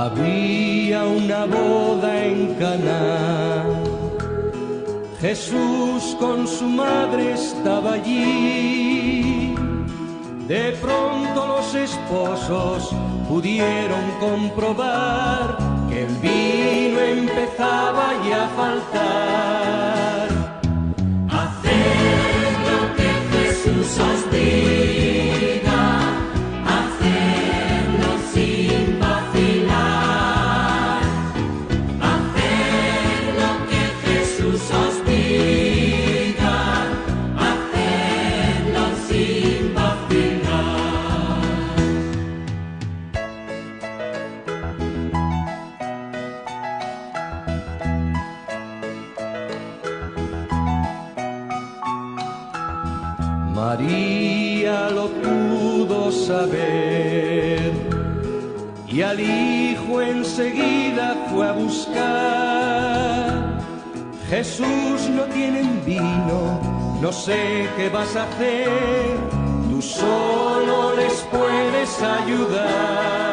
Había una boda en Caná. Jesús con su madre estaba allí. De pronto los esposos pudieron comprobar que el vino empezaba ya a faltar. Haced lo que Jesús os Y al hijo enseguida fue a buscar. Jesús, no tienen vino, no sé qué vas a hacer, tú solo les puedes ayudar.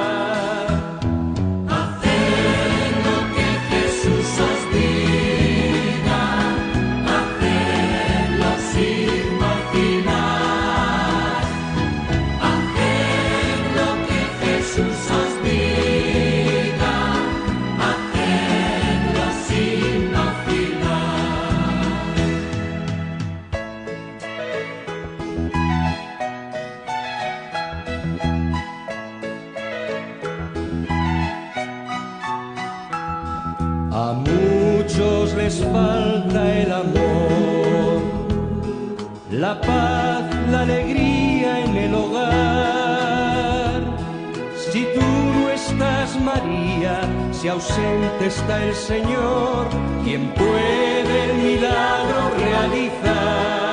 María, si ausente está el Señor, ¿quién puede el milagro realizar?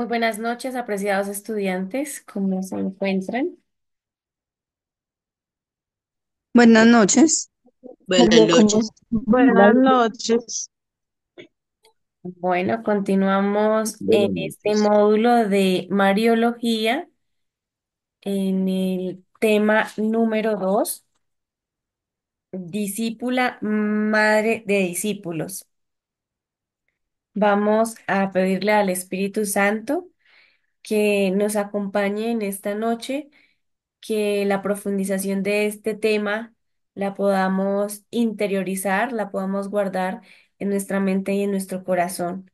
Muy buenas noches, apreciados estudiantes. ¿Cómo se encuentran? Buenas noches. Buenas noches. Buenas noches. Bueno, continuamos en este módulo de Mariología en el tema número dos, discípula madre de discípulos. Vamos a pedirle al Espíritu Santo que nos acompañe en esta noche, que la profundización de este tema la podamos interiorizar, la podamos guardar en nuestra mente y en nuestro corazón.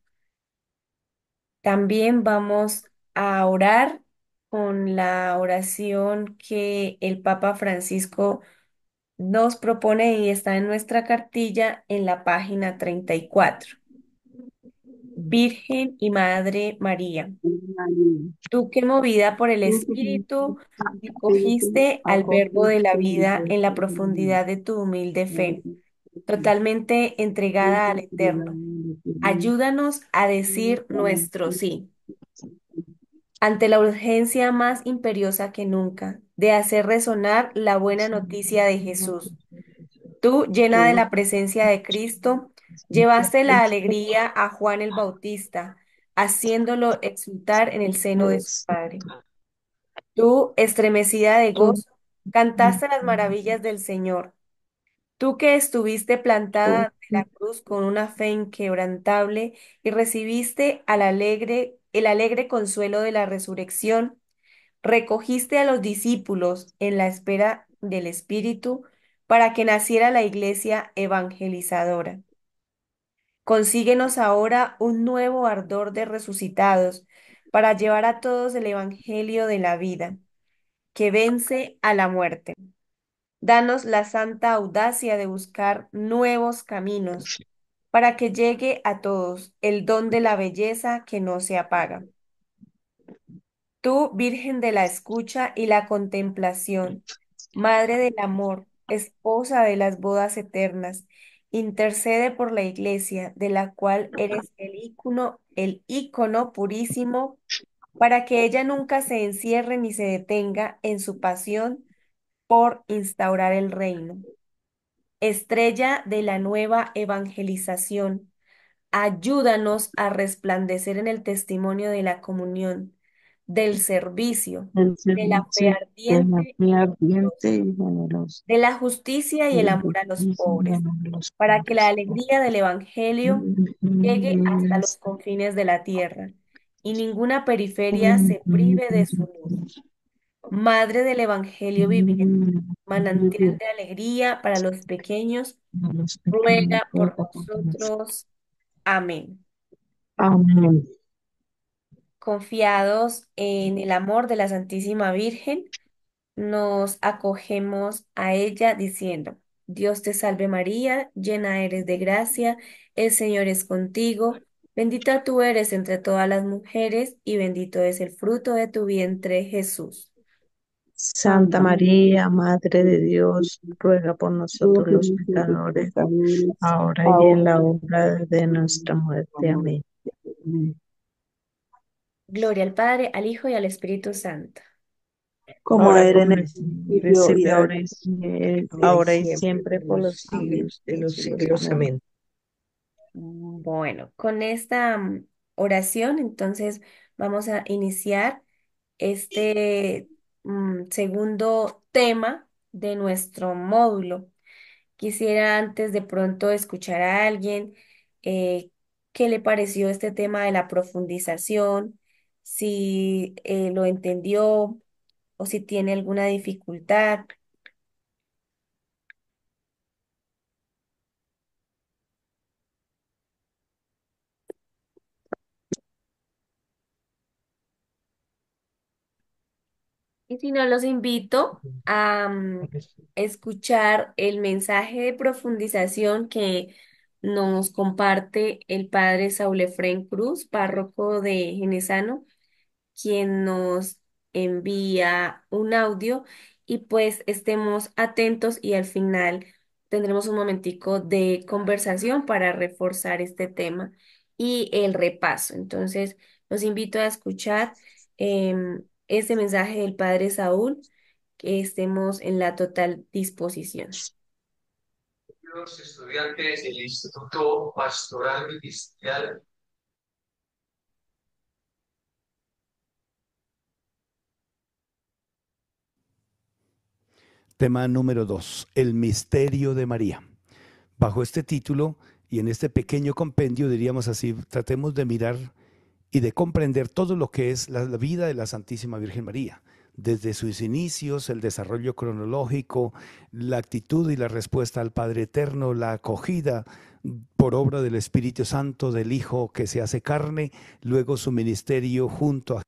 También vamos a orar con la oración que el Papa Francisco nos propone y está en nuestra cartilla en la página 34. Virgen y Madre María, tú que movida por el Espíritu cogiste al Verbo de la vida en la profundidad de tu humilde fe, totalmente entregada al Eterno, ayúdanos a decir nuestro sí. Ante la urgencia más imperiosa que nunca de hacer resonar la buena noticia de Jesús, tú llena de la presencia de Cristo, Llevaste la alegría a Juan el Bautista, haciéndolo exultar en el seno de su padre. Tú, estremecida de gozo, cantaste las maravillas del Señor. Tú que estuviste plantada ante la cruz con una fe inquebrantable y recibiste al alegre, el alegre consuelo de la resurrección, recogiste a los discípulos en la espera del Espíritu para que naciera la iglesia evangelizadora. Consíguenos ahora un nuevo ardor de resucitados para llevar a todos el Evangelio de la vida, que vence a la muerte. Danos la santa audacia de buscar nuevos caminos para que llegue a todos el don de la belleza que no se apaga. Tú, Virgen de la escucha y la contemplación, Madre del amor, esposa de las bodas eternas, Intercede por la iglesia, de la cual eres el ícono, el ícono purísimo, para que ella nunca se encierre ni se detenga en su pasión por instaurar el reino. Estrella de la nueva evangelización, ayúdanos a resplandecer en el testimonio de la comunión del servicio, de la fe ardiente, de, la de la justicia y el amor a los pobres, para que la alegría del Evangelio mm, mm, llegue hasta los mm. confines de la tierra y ninguna periferia se prive de su luz. Madre del Evangelio viviente, manantial de alegría para los pequeños, ruega por nosotros. Amén. Amén. Confiados en el amor de la Santísima Virgen, nos acogemos a ella diciendo, Dios te salve María, llena eres de gracia, el Señor es contigo, bendita tú eres entre todas las mujeres y bendito es el fruto de tu vientre Jesús. Santa María, Madre de Dios, ruega por nosotros los pecadores, ahora y en la hora de nuestra muerte. Amén. Gloria al Padre, al Hijo y al Espíritu Santo. Como era en el principio, ahora, y siempre, ahora y siempre, por los siglos de los siglos. Amén. Bueno, con esta mm, oración, entonces vamos a iniciar este mm, segundo tema de nuestro módulo. Quisiera antes de pronto escuchar a alguien eh, qué le pareció este tema de la profundización, si eh, lo entendió o si tiene alguna dificultad. Y si no, los invito a mm, escuchar el mensaje de profundización que nos comparte el padre efren Cruz, párroco de Genesano, quien nos envía un audio y pues estemos atentos y al final tendremos un momentico de conversación para reforzar este tema y el repaso. Entonces, los invito a escuchar em, este mensaje del Padre Saúl, que estemos en la total disposición. estudiantes del Instituto Pastoral Tema número dos el misterio de María. Bajo este título y en este pequeño compendio, diríamos así, tratemos de mirar y de comprender todo lo que es la vida de la Santísima Virgen María, desde sus inicios, el desarrollo cronológico, la actitud y la respuesta al Padre Eterno, la acogida por obra del Espíritu Santo, del Hijo que se hace carne, luego su ministerio junto a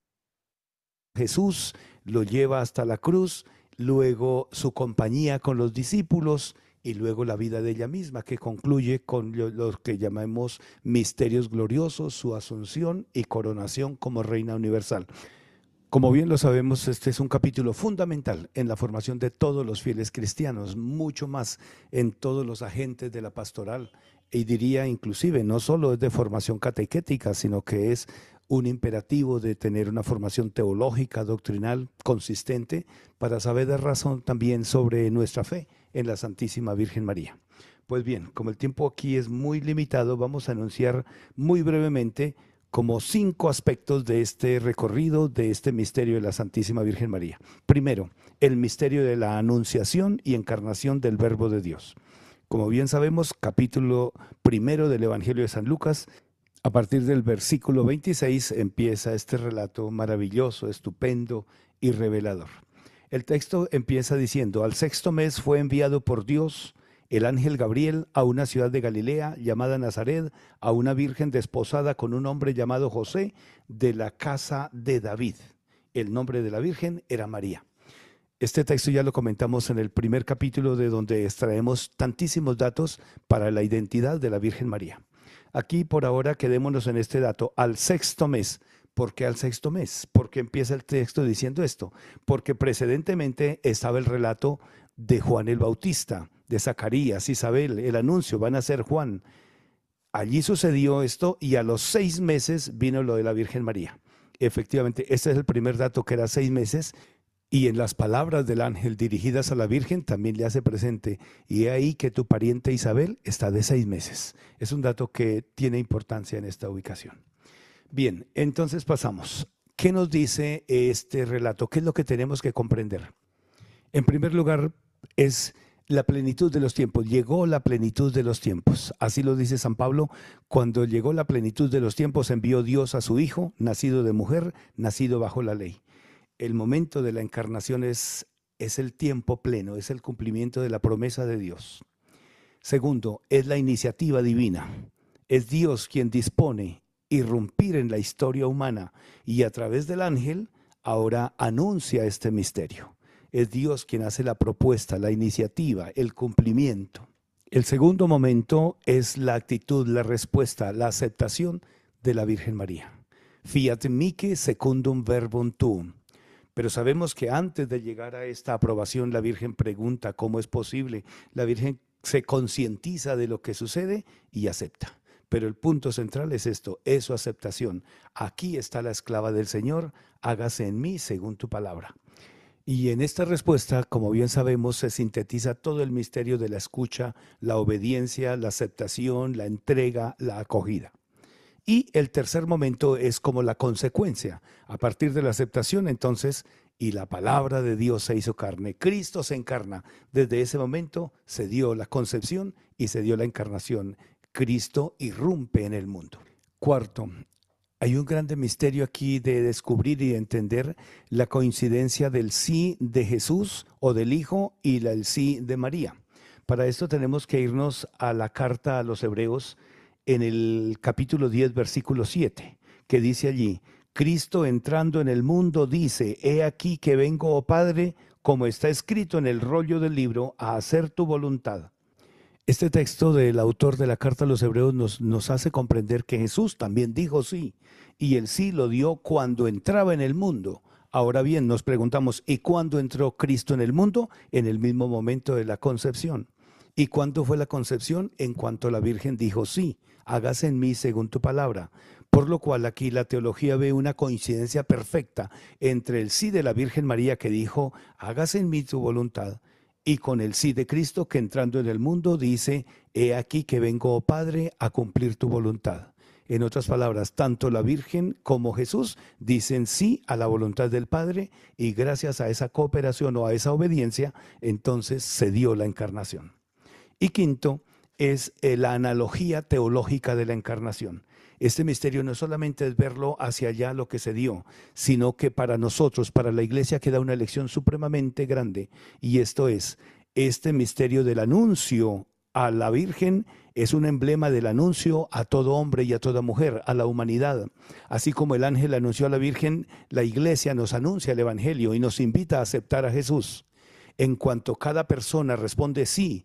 Jesús, lo lleva hasta la cruz, luego su compañía con los discípulos y luego la vida de ella misma, que concluye con los que llamamos misterios gloriosos, su asunción y coronación como reina universal. Como bien lo sabemos, este es un capítulo fundamental en la formación de todos los fieles cristianos, mucho más en todos los agentes de la pastoral, y diría inclusive, no solo es de formación catequética, sino que es un imperativo de tener una formación teológica, doctrinal, consistente, para saber de razón también sobre nuestra fe en la Santísima Virgen María. Pues bien, como el tiempo aquí es muy limitado, vamos a anunciar muy brevemente como cinco aspectos de este recorrido, de este misterio de la Santísima Virgen María. Primero, el misterio de la anunciación y encarnación del Verbo de Dios como bien sabemos, capítulo primero del Evangelio de San Lucas. A partir del versículo 26 empieza este relato maravilloso, estupendo y revelador. El texto empieza diciendo, al sexto mes fue enviado por Dios el ángel Gabriel a una ciudad de Galilea llamada Nazaret, a una virgen desposada con un hombre llamado José de la casa de David. El nombre de la virgen era María. Este texto ya lo comentamos en el primer capítulo de donde extraemos tantísimos datos para la identidad de la Virgen María. Aquí por ahora quedémonos en este dato. Al sexto mes. ¿Por qué al sexto mes? Porque empieza el texto diciendo esto. Porque precedentemente estaba el relato de Juan el Bautista, de Zacarías, Isabel, el anuncio, van a ser Juan. Allí sucedió esto y a los seis meses vino lo de la Virgen María. Efectivamente, este es el primer dato que era seis meses, y en las palabras del ángel dirigidas a la Virgen también le hace presente, y ahí que tu pariente Isabel está de seis meses. Es un dato que tiene importancia en esta ubicación. Bien, entonces pasamos. ¿Qué nos dice este relato? ¿Qué es lo que tenemos que comprender? En primer lugar, es la plenitud de los tiempos. Llegó la plenitud de los tiempos. Así lo dice San Pablo. Cuando llegó la plenitud de los tiempos, envió Dios a su Hijo, nacido de mujer, nacido bajo la ley el momento de la encarnación es, el tiempo pleno, es el cumplimiento de la promesa de Dios. Segundo, es la iniciativa divina. Es Dios quien dispone irrumpir en la historia humana y a través del ángel ahora anuncia este misterio. Es Dios quien hace la propuesta, la iniciativa, el cumplimiento. El segundo momento es la actitud, la respuesta, la aceptación de la Virgen María. Fiat mique secundum verbum tuum. Pero sabemos que antes de llegar a esta aprobación, la Virgen pregunta cómo es posible. La Virgen se concientiza de lo que sucede y acepta. Pero el punto central es esto, es su aceptación. Aquí está la esclava del Señor, hágase en mí según tu palabra. Y en esta respuesta, como bien sabemos, se sintetiza todo el misterio de la escucha, la obediencia, la aceptación, la entrega, la acogida. Y el tercer momento es como la consecuencia. A partir de la aceptación, entonces, y la palabra de Dios se hizo carne, Cristo se encarna. Desde ese momento se dio la concepción y se dio la encarnación. Cristo irrumpe en el mundo. Cuarto, hay un grande misterio aquí de descubrir y entender la coincidencia del sí de Jesús o del Hijo y el sí de María. Para esto tenemos que irnos a la carta a los Hebreos en el capítulo 10, versículo 7, que dice allí, Cristo entrando en el mundo dice, He aquí que vengo, oh Padre, como está escrito en el rollo del libro, a hacer tu voluntad. Este texto del autor de la carta a los hebreos nos, nos hace comprender que Jesús también dijo sí, y el sí lo dio cuando entraba en el mundo. Ahora bien, nos preguntamos, ¿y cuándo entró Cristo en el mundo? En el mismo momento de la concepción. ¿Y cuándo fue la concepción? En cuanto la Virgen dijo sí hágase en mí según tu palabra. Por lo cual aquí la teología ve una coincidencia perfecta entre el sí de la Virgen María que dijo, hágase en mí tu voluntad, y con el sí de Cristo que entrando en el mundo dice, he aquí que vengo, oh Padre, a cumplir tu voluntad. En otras palabras, tanto la Virgen como Jesús dicen sí a la voluntad del Padre y gracias a esa cooperación o a esa obediencia, entonces se dio la encarnación. Y quinto, es eh, la analogía teológica de la encarnación. Este misterio no solamente es verlo hacia allá lo que se dio, sino que para nosotros, para la iglesia, queda una elección supremamente grande. Y esto es, este misterio del anuncio a la Virgen es un emblema del anuncio a todo hombre y a toda mujer, a la humanidad. Así como el ángel anunció a la Virgen, la iglesia nos anuncia el Evangelio y nos invita a aceptar a Jesús. En cuanto cada persona responde sí,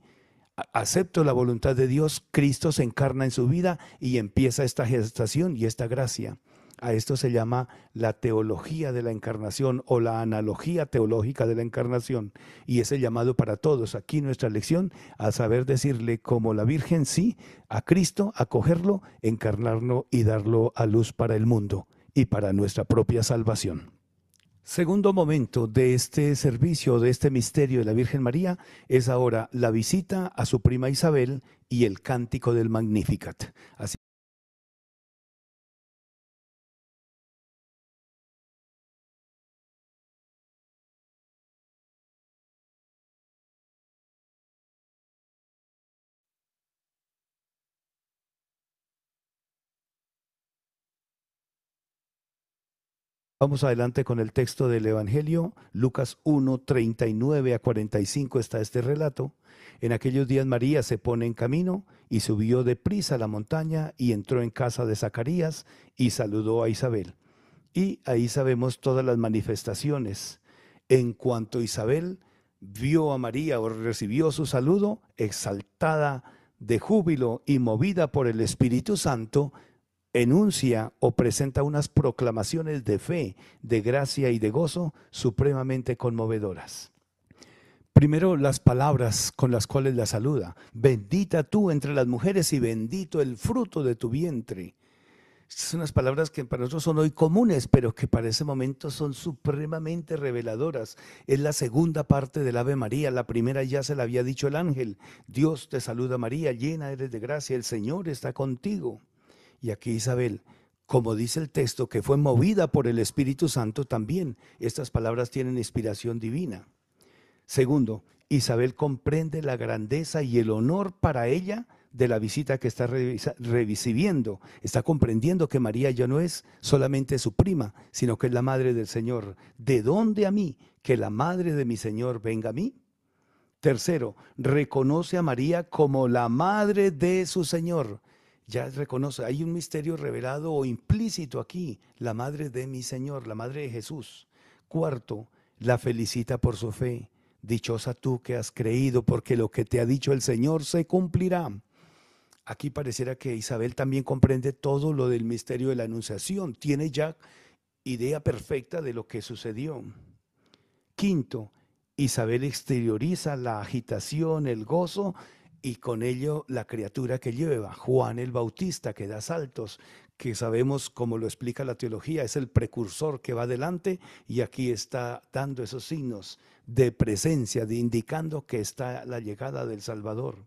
acepto la voluntad de Dios, Cristo se encarna en su vida y empieza esta gestación y esta gracia. A esto se llama la teología de la encarnación o la analogía teológica de la encarnación. Y es el llamado para todos aquí nuestra lección a saber decirle como la Virgen sí a Cristo, acogerlo, encarnarlo y darlo a luz para el mundo y para nuestra propia salvación. Segundo momento de este servicio, de este misterio de la Virgen María, es ahora la visita a su prima Isabel y el cántico del Magnificat. Vamos adelante con el texto del Evangelio, Lucas 1, 39 a 45 está este relato. En aquellos días María se pone en camino y subió deprisa a la montaña y entró en casa de Zacarías y saludó a Isabel. Y ahí sabemos todas las manifestaciones. En cuanto Isabel vio a María o recibió su saludo, exaltada de júbilo y movida por el Espíritu Santo, enuncia o presenta unas proclamaciones de fe, de gracia y de gozo supremamente conmovedoras. Primero las palabras con las cuales la saluda. Bendita tú entre las mujeres y bendito el fruto de tu vientre. Estas son unas palabras que para nosotros son hoy comunes, pero que para ese momento son supremamente reveladoras. Es la segunda parte del Ave María. La primera ya se la había dicho el ángel. Dios te saluda María, llena eres de gracia, el Señor está contigo. Y aquí Isabel, como dice el texto, que fue movida por el Espíritu Santo también. Estas palabras tienen inspiración divina. Segundo, Isabel comprende la grandeza y el honor para ella de la visita que está recibiendo. Está comprendiendo que María ya no es solamente su prima, sino que es la madre del Señor. ¿De dónde a mí que la madre de mi Señor venga a mí? Tercero, reconoce a María como la madre de su Señor ya reconoce, hay un misterio revelado o implícito aquí, la madre de mi Señor, la madre de Jesús. Cuarto, la felicita por su fe. Dichosa tú que has creído, porque lo que te ha dicho el Señor se cumplirá. Aquí pareciera que Isabel también comprende todo lo del misterio de la Anunciación. Tiene ya idea perfecta de lo que sucedió. Quinto, Isabel exterioriza la agitación, el gozo y con ello la criatura que lleva, Juan el Bautista, que da saltos, que sabemos, como lo explica la teología, es el precursor que va adelante y aquí está dando esos signos de presencia, de indicando que está la llegada del Salvador.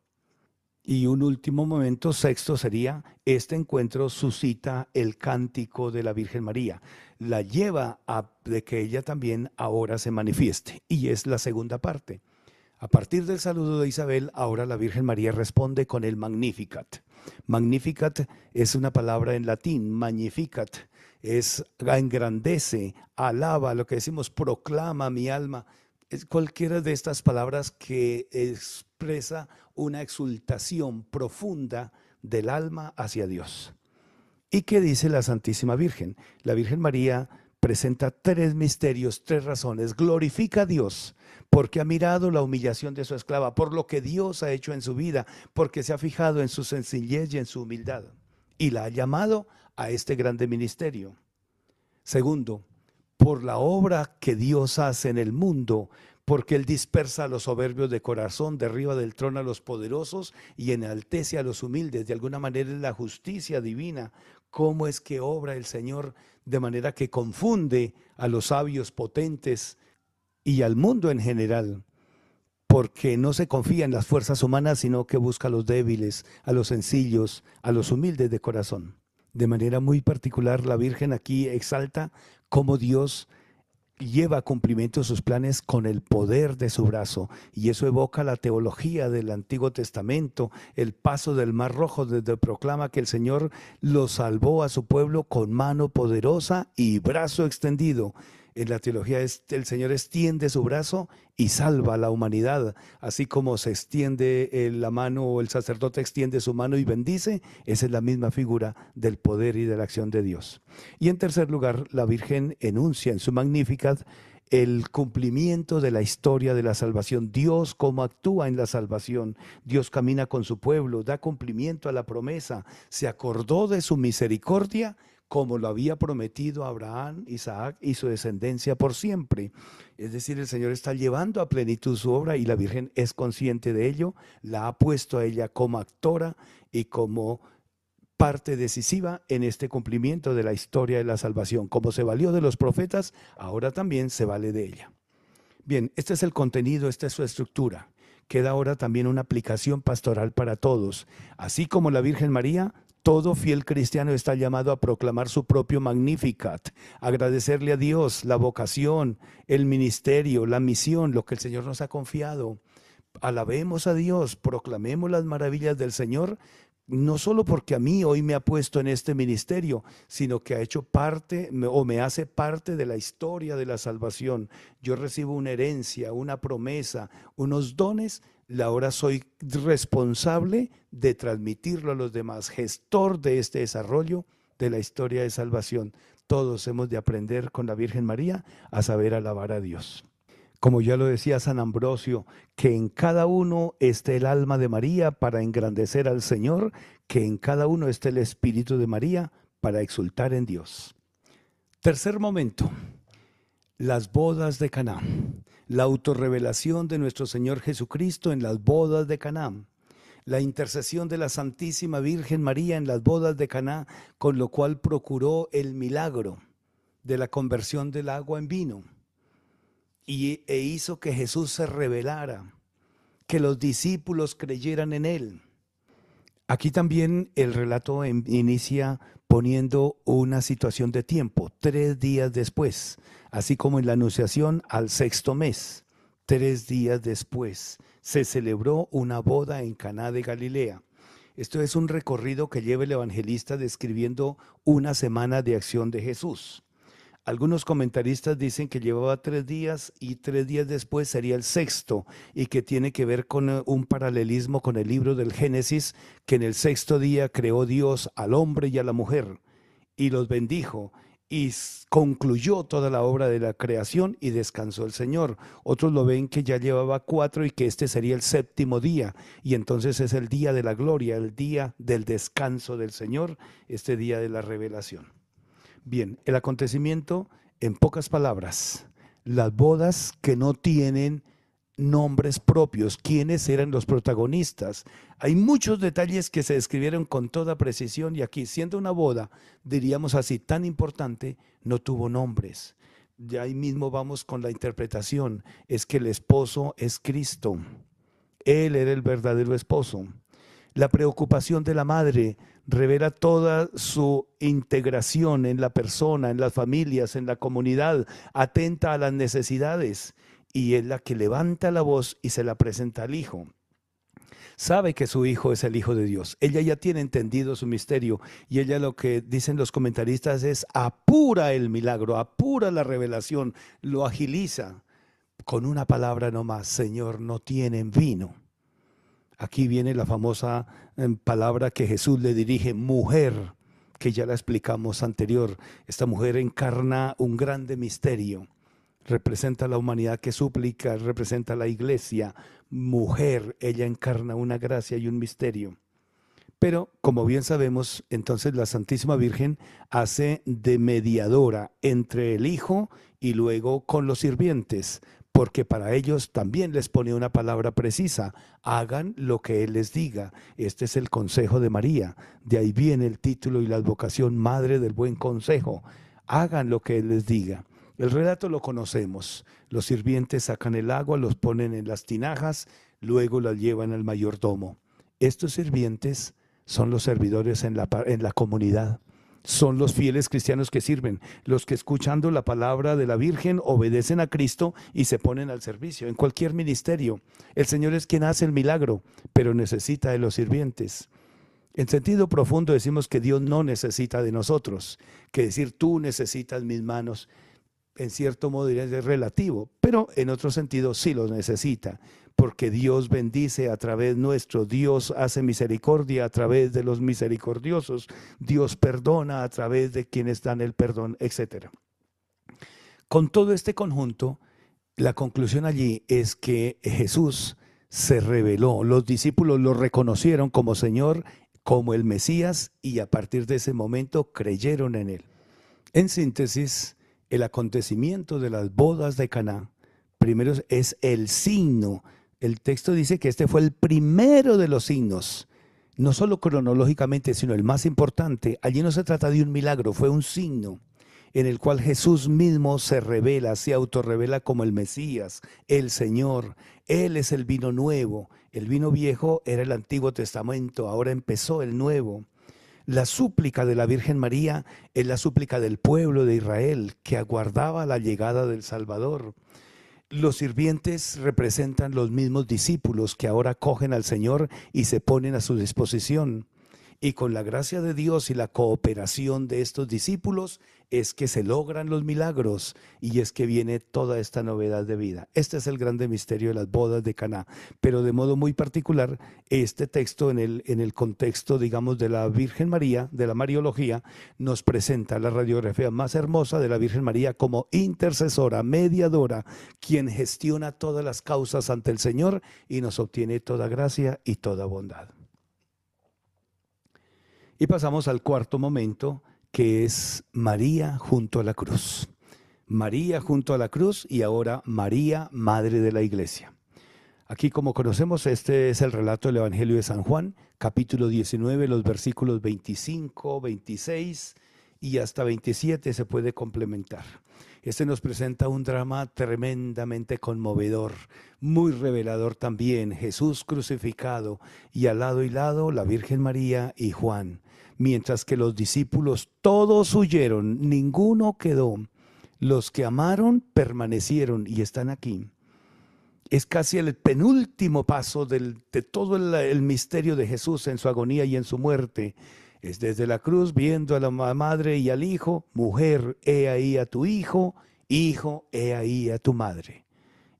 Y un último momento, sexto, sería, este encuentro suscita el cántico de la Virgen María, la lleva a de que ella también ahora se manifieste, y es la segunda parte. A partir del saludo de Isabel, ahora la Virgen María responde con el Magnificat. Magnificat es una palabra en latín, magnificat, es engrandece, alaba, lo que decimos, proclama mi alma. Es cualquiera de estas palabras que expresa una exultación profunda del alma hacia Dios. ¿Y qué dice la Santísima Virgen? La Virgen María presenta tres misterios, tres razones. Glorifica a Dios porque ha mirado la humillación de su esclava, por lo que Dios ha hecho en su vida, porque se ha fijado en su sencillez y en su humildad, y la ha llamado a este grande ministerio. Segundo, por la obra que Dios hace en el mundo, porque Él dispersa a los soberbios de corazón, derriba del trono a los poderosos y enaltece a los humildes. De alguna manera es la justicia divina. ¿Cómo es que obra el Señor de manera que confunde a los sabios potentes y al mundo en general, porque no se confía en las fuerzas humanas, sino que busca a los débiles, a los sencillos, a los humildes de corazón. De manera muy particular, la Virgen aquí exalta cómo Dios lleva a cumplimiento sus planes con el poder de su brazo. Y eso evoca la teología del Antiguo Testamento, el paso del Mar Rojo, donde proclama que el Señor lo salvó a su pueblo con mano poderosa y brazo extendido. En la teología es, el Señor extiende su brazo y salva a la humanidad, así como se extiende eh, la mano o el sacerdote extiende su mano y bendice, esa es la misma figura del poder y de la acción de Dios. Y en tercer lugar, la Virgen enuncia en su Magnificat el cumplimiento de la historia de la salvación. Dios como actúa en la salvación. Dios camina con su pueblo, da cumplimiento a la promesa, se acordó de su misericordia como lo había prometido Abraham, Isaac y su descendencia por siempre. Es decir, el Señor está llevando a plenitud su obra y la Virgen es consciente de ello, la ha puesto a ella como actora y como parte decisiva en este cumplimiento de la historia de la salvación. Como se valió de los profetas, ahora también se vale de ella. Bien, este es el contenido, esta es su estructura. Queda ahora también una aplicación pastoral para todos. Así como la Virgen María, todo fiel cristiano está llamado a proclamar su propio Magnificat, agradecerle a Dios la vocación, el ministerio, la misión, lo que el Señor nos ha confiado. Alabemos a Dios, proclamemos las maravillas del Señor, no solo porque a mí hoy me ha puesto en este ministerio, sino que ha hecho parte o me hace parte de la historia de la salvación. Yo recibo una herencia, una promesa, unos dones ahora soy responsable de transmitirlo a los demás, gestor de este desarrollo de la historia de salvación. Todos hemos de aprender con la Virgen María a saber alabar a Dios. Como ya lo decía San Ambrosio, que en cada uno esté el alma de María para engrandecer al Señor, que en cada uno esté el Espíritu de María para exultar en Dios. Tercer momento, las bodas de Caná la autorrevelación de nuestro Señor Jesucristo en las bodas de Canaán, la intercesión de la Santísima Virgen María en las bodas de Caná, con lo cual procuró el milagro de la conversión del agua en vino y, e hizo que Jesús se revelara, que los discípulos creyeran en él. Aquí también el relato em, inicia poniendo una situación de tiempo, tres días después así como en la Anunciación al sexto mes. Tres días después se celebró una boda en Caná de Galilea. Esto es un recorrido que lleva el evangelista describiendo una semana de acción de Jesús. Algunos comentaristas dicen que llevaba tres días y tres días después sería el sexto y que tiene que ver con eh, un paralelismo con el libro del Génesis, que en el sexto día creó Dios al hombre y a la mujer y los bendijo y concluyó toda la obra de la creación y descansó el Señor. Otros lo ven que ya llevaba cuatro y que este sería el séptimo día y entonces es el día de la gloria, el día del descanso del Señor, este día de la revelación. Bien, el acontecimiento en pocas palabras, las bodas que no tienen nombres propios, quiénes eran los protagonistas. Hay muchos detalles que se describieron con toda precisión y aquí, siendo una boda, diríamos así, tan importante, no tuvo nombres. Y ahí mismo vamos con la interpretación. Es que el esposo es Cristo. Él era el verdadero esposo. La preocupación de la madre revela toda su integración en la persona, en las familias, en la comunidad, atenta a las necesidades y es la que levanta la voz y se la presenta al Hijo. Sabe que su Hijo es el Hijo de Dios. Ella ya tiene entendido su misterio y ella lo que dicen los comentaristas es apura el milagro, apura la revelación, lo agiliza con una palabra nomás, Señor, no tienen vino. Aquí viene la famosa em, palabra que Jesús le dirige, mujer, que ya la explicamos anterior. Esta mujer encarna un grande misterio representa la humanidad que suplica, representa la iglesia, mujer, ella encarna una gracia y un misterio. Pero, como bien sabemos, entonces la Santísima Virgen hace de mediadora entre el Hijo y luego con los sirvientes, porque para ellos también les pone una palabra precisa, hagan lo que Él les diga. Este es el consejo de María, de ahí viene el título y la advocación Madre del Buen Consejo, hagan lo que Él les diga. El relato lo conocemos. Los sirvientes sacan el agua, los ponen en las tinajas, luego las llevan al mayordomo. Estos sirvientes son los servidores en la, en la comunidad son los fieles cristianos que sirven, los que escuchando la palabra de la Virgen obedecen a Cristo y se ponen al servicio. En cualquier ministerio, el Señor es quien hace el milagro, pero necesita de los sirvientes. En sentido profundo decimos que Dios no necesita de nosotros, que decir tú necesitas mis manos, en cierto modo diría es relativo, pero en otro sentido sí los necesita, porque Dios bendice a través nuestro, Dios hace misericordia a través de los misericordiosos, Dios perdona a través de quienes dan el perdón, etc. Con todo este conjunto, la conclusión allí es que Jesús se reveló, los discípulos lo reconocieron como Señor, como el Mesías, y a partir de ese momento creyeron en Él. En síntesis, el acontecimiento de las bodas de Caná, primero es el signo. El texto dice que este fue el primero de los signos, no solo cronológicamente, sino el más importante. Allí no se trata de un milagro, fue un signo en el cual Jesús mismo se revela, se autorrevela como el Mesías, el Señor. Él es el vino nuevo. El vino viejo era el Antiguo Testamento, ahora empezó el nuevo. La súplica de la Virgen María es la súplica del pueblo de Israel que aguardaba la llegada del Salvador. Los sirvientes representan los mismos discípulos que ahora cogen al Señor y se ponen a su disposición. Y con la gracia de Dios y la cooperación de estos discípulos, es que se logran los milagros y es que viene toda esta novedad de vida. Este es el grande misterio de las bodas de Caná, pero de modo muy particular este texto en el en el contexto, digamos, de la Virgen María, de la Mariología, nos presenta la radiografía más hermosa de la Virgen María como intercesora, mediadora, quien gestiona todas las causas ante el Señor y nos obtiene toda gracia y toda bondad. Y pasamos al cuarto momento, que es María junto a la cruz. María junto a la cruz y ahora María, Madre de la Iglesia. Aquí como conocemos, este es el relato del Evangelio de San Juan, capítulo 19, los versículos 25, 26 y hasta 27 se puede complementar. Este nos presenta un drama tremendamente conmovedor, muy revelador también, Jesús crucificado y al lado y lado la Virgen María y Juan, mientras que los discípulos todos huyeron, ninguno quedó. Los que amaron permanecieron y están aquí es casi el penúltimo paso de todo el, misterio de Jesús en su agonía y en su muerte. Es desde la cruz viendo a la madre y al hijo, mujer, he ahí a tu hijo, hijo, he ahí a tu madre.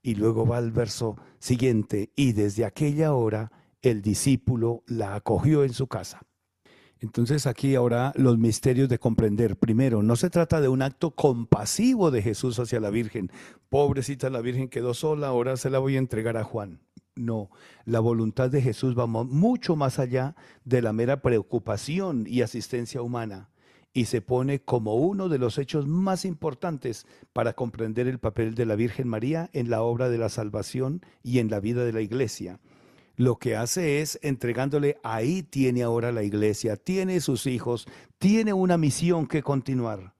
Y luego va al verso siguiente, y desde aquella hora el discípulo la acogió en su casa. Entonces aquí ahora los misterios de comprender. Primero, no se trata de un acto compasivo de Jesús hacia la Virgen. Pobrecita la Virgen quedó sola, ahora se la voy a entregar a Juan. No, la voluntad de Jesús va mucho más allá de la mera preocupación y asistencia humana y se pone como uno de los hechos más importantes para comprender el papel de la Virgen María en la obra de la salvación y en la vida de la iglesia. Lo que hace es entregándole, ahí tiene ahora la iglesia, tiene sus hijos, tiene una misión que continuar.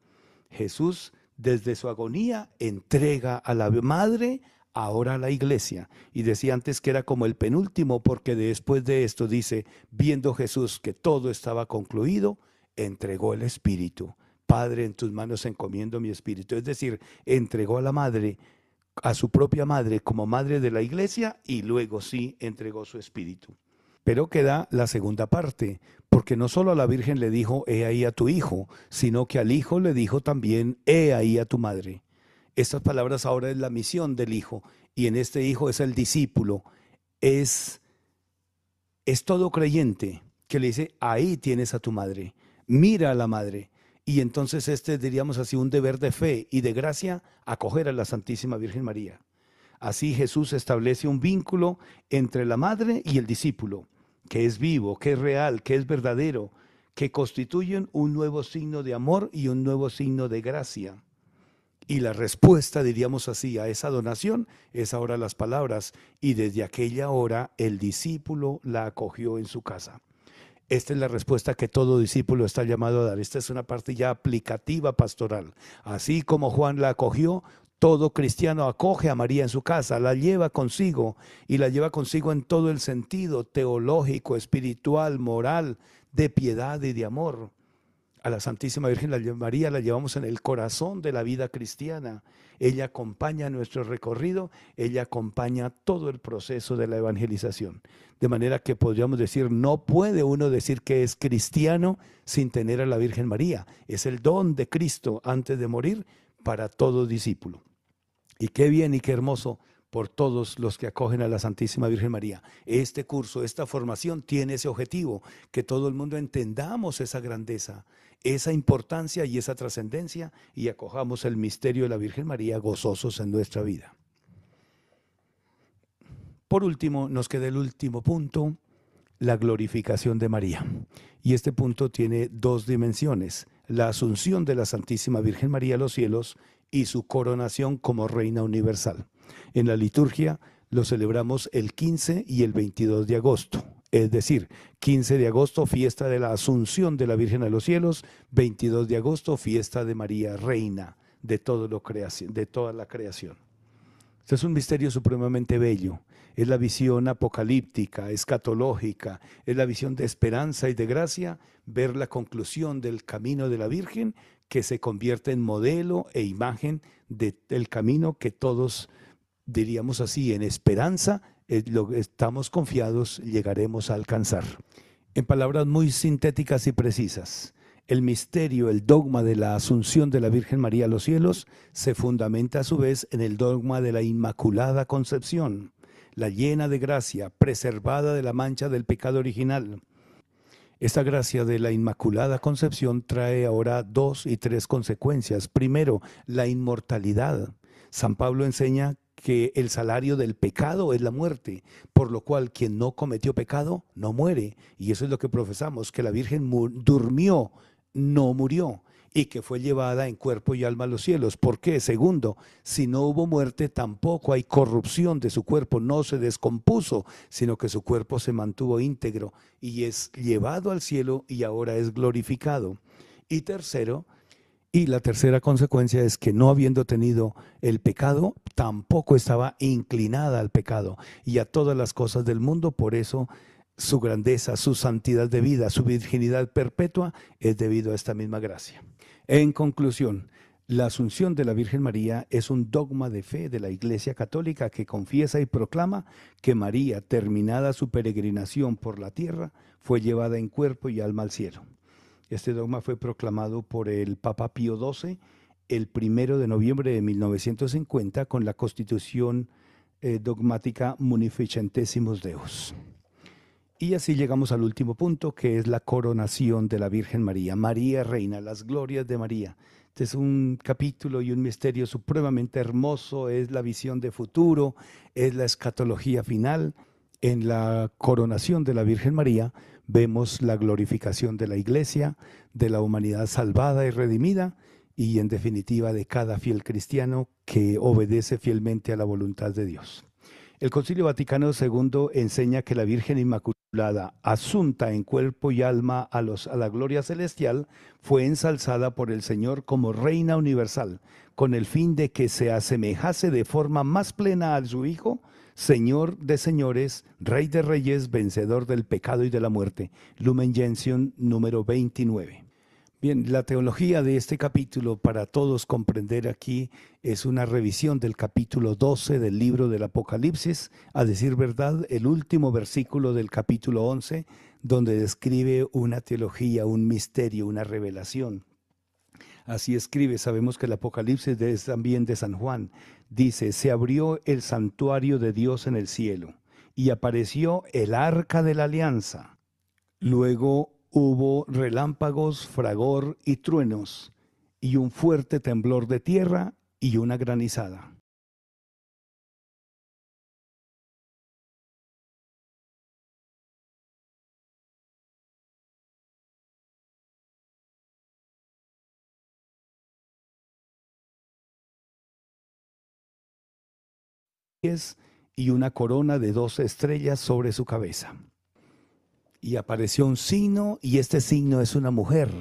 Jesús, desde su agonía, entrega a la Madre ahora la iglesia. Y decía antes que era como el penúltimo, porque después de esto dice, viendo Jesús que todo estaba concluido, entregó el Espíritu. Padre, en tus manos encomiendo mi Espíritu. Es decir, entregó a la madre, a su propia madre como madre de la iglesia y luego sí entregó su Espíritu. Pero queda la segunda parte, porque no solo a la Virgen le dijo, he ahí a tu hijo, sino que al hijo le dijo también, he ahí a tu madre. Estas palabras ahora es la misión del Hijo y en este Hijo es el discípulo, es, es todo creyente que le dice, ahí tienes a tu madre, mira a la madre. Y entonces este, diríamos así, un deber de fe y de gracia, acoger a la Santísima Virgen María. Así Jesús establece un vínculo entre la madre y el discípulo, que es vivo, que es real, que es verdadero, que constituyen un nuevo signo de amor y un nuevo signo de gracia. Y la respuesta, diríamos así, a esa donación es ahora las palabras, y desde aquella hora el discípulo la acogió en su casa. Esta es la respuesta que todo discípulo está llamado a dar. Esta es una parte ya aplicativa pastoral. Así como Juan la acogió, todo cristiano acoge a María en su casa, la lleva consigo y la lleva consigo en todo el sentido teológico, espiritual, moral, de piedad y de amor a la Santísima Virgen María la llevamos en el corazón de la vida cristiana. Ella acompaña nuestro recorrido, ella acompaña todo el proceso de la evangelización. De manera que podríamos decir, no puede uno decir que es cristiano sin tener a la Virgen María. Es el don de Cristo antes de morir para todo discípulo. Y qué bien y qué hermoso por todos los que acogen a la Santísima Virgen María. Este curso, esta formación tiene ese objetivo, que todo el mundo entendamos esa grandeza, esa importancia y esa trascendencia y acojamos el misterio de la Virgen María gozosos en nuestra vida. Por último, nos queda el último punto, la glorificación de María. Y este punto tiene dos dimensiones, la asunción de la Santísima Virgen María a los cielos y su coronación como Reina Universal. En la liturgia lo celebramos el 15 y el 22 de agosto es decir, 15 de agosto, fiesta de la Asunción de la Virgen a los cielos, 22 de agosto, fiesta de María Reina de, toda la creación. Este es un misterio supremamente bello. Es la visión apocalíptica, escatológica, es la visión de esperanza y de gracia, ver la conclusión del camino de la Virgen que se convierte en modelo e imagen del camino que todos, diríamos así, en esperanza eh, estamos confiados, llegaremos a alcanzar. En palabras muy sintéticas y precisas, el misterio, el dogma de la asunción de la Virgen María a los cielos se fundamenta a su vez en el dogma de la Inmaculada Concepción, la llena de gracia, preservada de la mancha del pecado original. Esta gracia de la Inmaculada Concepción trae ahora dos y tres consecuencias. Primero, la inmortalidad. San Pablo enseña que el salario del pecado es la muerte, por lo cual quien no cometió pecado no muere. Y eso es lo que profesamos, que la Virgen durmió, no murió, y que fue llevada en cuerpo y alma a los cielos. ¿Por qué? Segundo, si no hubo muerte, tampoco hay corrupción de su cuerpo, no se descompuso, sino que su cuerpo se mantuvo íntegro y es llevado al cielo y ahora es glorificado. Y tercero, y la tercera consecuencia es que no habiendo tenido el pecado, tampoco estaba inclinada al pecado y a todas las cosas del mundo. Por eso su grandeza, su santidad de vida, su virginidad perpetua es debido a esta misma gracia. En conclusión, la asunción de la Virgen María es un dogma de fe de la Iglesia Católica que confiesa y proclama que María, terminada su peregrinación por la tierra, fue llevada en cuerpo y alma al cielo. Este dogma fue proclamado por el Papa Pío XII el 1 de noviembre de 1950 con la Constitución eh, Dogmática Munificentésimos Deus. Y así llegamos al último punto, que es la coronación de la Virgen María. María Reina, las glorias de María. Este es un capítulo y un misterio supremamente hermoso, es la visión de futuro, es la escatología final. En la coronación de la Virgen María vemos la glorificación de la iglesia, de la humanidad salvada y redimida y en definitiva de cada fiel cristiano que obedece fielmente a la voluntad de Dios. El Concilio Vaticano II enseña que la Virgen Inmaculada, asunta en cuerpo y alma a, la gloria celestial, fue ensalzada por el Señor como Reina Universal, con el fin de que se asemejase de forma más plena a su Hijo, Señor de señores, Rey de reyes, vencedor del pecado y de la muerte. Lumen Gentium número 29. Bien, la teología de este capítulo para todos comprender aquí es una revisión del capítulo 12 del libro del Apocalipsis, a decir verdad, el último versículo del capítulo 11, donde describe una teología, un misterio, una revelación. Así escribe, sabemos que el Apocalipsis es también de San Juan, dice, se abrió el santuario de Dios en el cielo y apareció el arca de la alianza. Luego hubo relámpagos, fragor y truenos, y un fuerte temblor de tierra y una granizada. y una corona de dos estrellas sobre su cabeza. Y apareció un signo, y este signo es una mujer.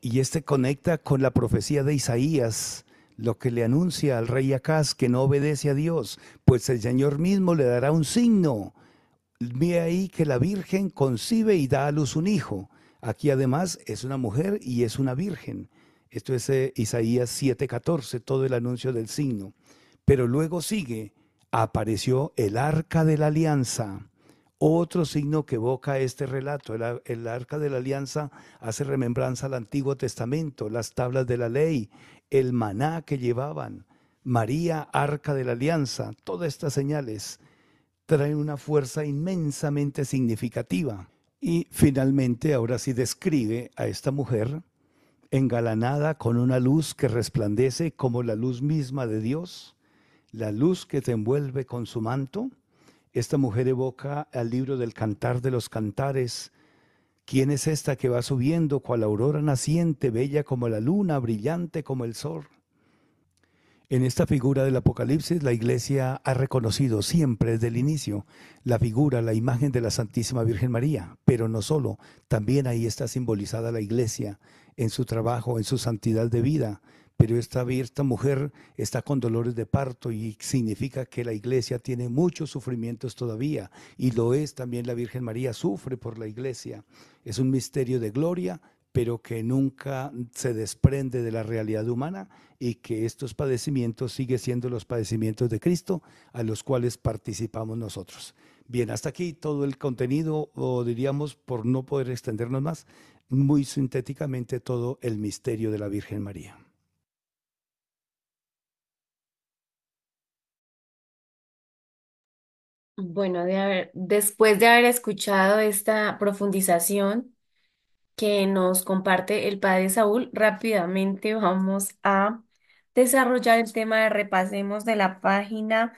Y este conecta con la profecía de Isaías, lo que le anuncia al rey Acaz que no obedece a Dios, pues el Señor mismo le dará un signo. Ve ahí que la Virgen concibe y da a luz un hijo. Aquí además es una mujer y es una virgen. Esto es eh, Isaías 7:14, todo el anuncio del signo. Pero luego sigue, apareció el arca de la alianza. Otro signo que evoca este relato, el, arca de la alianza hace remembranza al Antiguo Testamento, las tablas de la ley, el maná que llevaban, María, arca de la alianza, todas estas señales traen una fuerza inmensamente significativa. Y finalmente, ahora sí describe a esta mujer engalanada con una luz que resplandece como la luz misma de Dios, la luz que te envuelve con su manto. Esta mujer evoca al libro del Cantar de los Cantares. ¿Quién es esta que va subiendo cual aurora naciente, bella como la luna, brillante como el sol? En esta figura del Apocalipsis la Iglesia ha reconocido siempre desde el inicio la figura, la imagen de la Santísima Virgen María, pero no solo, también ahí está simbolizada la Iglesia en su trabajo, en su santidad de vida, pero esta, mujer está con dolores de parto y significa que la iglesia tiene muchos sufrimientos todavía y lo es también la Virgen María sufre por la iglesia. Es un misterio de gloria, pero que nunca se desprende de la realidad humana y que estos padecimientos siguen siendo los padecimientos de Cristo a los cuales participamos nosotros. Bien, hasta aquí todo el contenido, o diríamos, por no poder extendernos más, muy sintéticamente todo el misterio de la Virgen María. Bueno, después de haber escuchado esta profundización que nos comparte el padre Saúl, rápidamente vamos a desarrollar el tema de repasemos de la página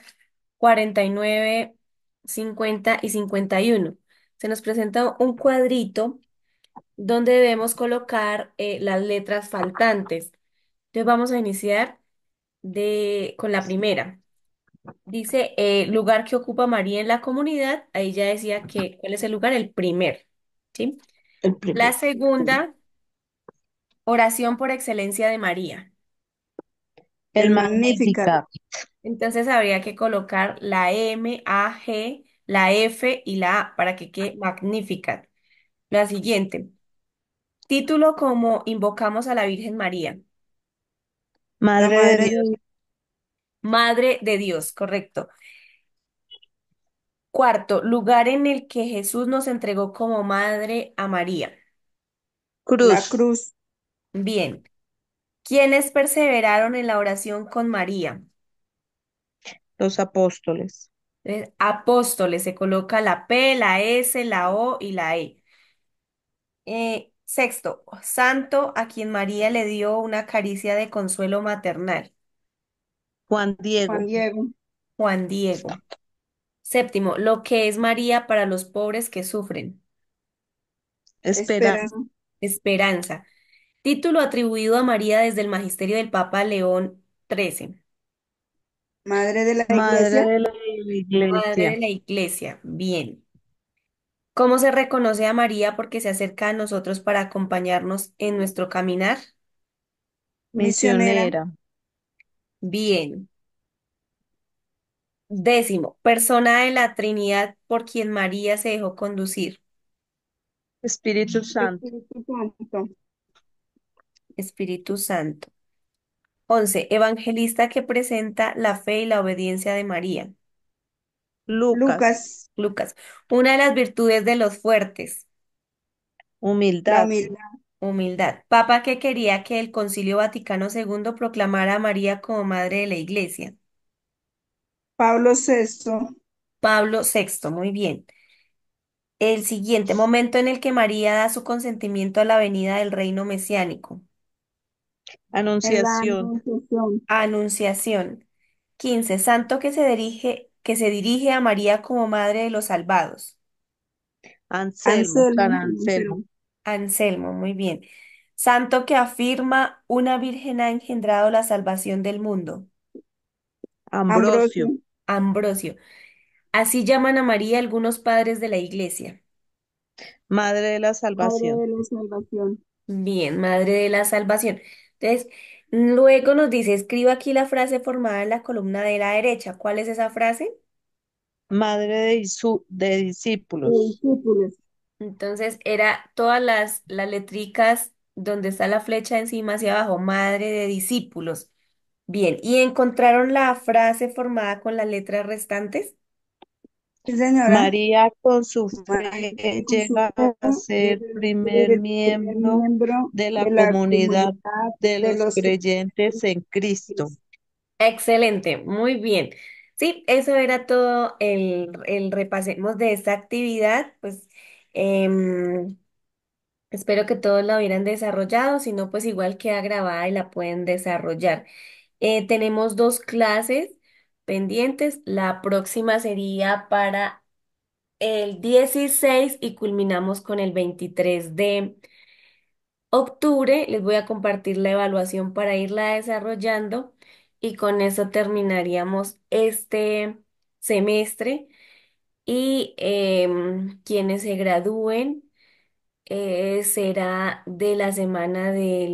49, 50 y 51. Se nos presenta un cuadrito donde debemos colocar eh, las letras faltantes. Entonces vamos a iniciar con la primera. Dice, eh, lugar que ocupa María en la comunidad. Ahí ya decía que, ¿cuál es el lugar? El primer, ¿sí? La segunda, oración por excelencia de María. El magnífica. Entonces habría que colocar la M, A, G, la F y la A para que quede magnífica. La siguiente, título como invocamos a la Virgen María. Madre de Dios. Madre de Dios, correcto. Cuarto, lugar en el que Jesús nos entregó como madre a María. Cruz. La cruz. Bien. ¿Quiénes perseveraron en la oración con María? Los apóstoles. Eh, apóstoles, se coloca la P, la S, la O y la E. Eh, sexto, santo a quien María le dio una caricia de consuelo maternal. Juan Diego. Juan Diego. Séptimo, lo que es María para los pobres que sufren. Esperanza. Esperanza. Título atribuido a María desde el magisterio del Papa León XIII. Madre de la Madre Iglesia. la Madre de la Iglesia. Bien. ¿Cómo se reconoce a María porque se acerca a nosotros para acompañarnos en nuestro caminar? Misionera. Bien. Décimo, persona de la Trinidad por quien María se dejó conducir. Espíritu Santo. Espíritu Santo. Espíritu Santo. Once, evangelista que presenta la fe y la obediencia de María. Lucas. Lucas. Una de las virtudes de los fuertes. Humildad. humildad. Humildad. Papa que quería que el Concilio Vaticano II proclamara a María como Madre de la Iglesia. Pablo VI. Pablo VI, muy bien. El siguiente momento en el que María da su consentimiento a la venida del reino mesiánico. Anunciación. Anunciación. Quince. 15. Santo que se dirige, que se dirige a María como Madre de los Salvados. Anselmo, Anselmo. Anselmo, muy bien. Santo que afirma una virgen ha engendrado la salvación del mundo. Ambrosio. Ambrosio. Así llaman a María algunos padres de la iglesia. Madre de la Madre de salvación. la salvación. Bien, Madre de la Salvación. Entonces, luego nos dice, escriba aquí la frase formada en la columna de la derecha. ¿Cuál es esa frase? Madre de, de discípulos. Entonces era todas las, las letricas donde está la flecha encima hacia abajo, madre de discípulos. Bien, ¿y encontraron la frase formada con las letras restantes? Sí, señora. María con su fe llega a ser primer miembro de la comunidad de los creyentes en Cristo. Excelente, muy bien. Sí, eso era todo el, el repasemos de esta actividad. Pues Em, espero que todos la hubieran desarrollado, si no, pues igual queda grabada y la pueden desarrollar. Eh, tenemos dos clases pendientes. La próxima sería para el 16 y culminamos con el 23 de octubre. Les voy a compartir la evaluación para irla desarrollando y con eso terminaríamos este semestre y em, quienes se gradúen eh, será de la semana del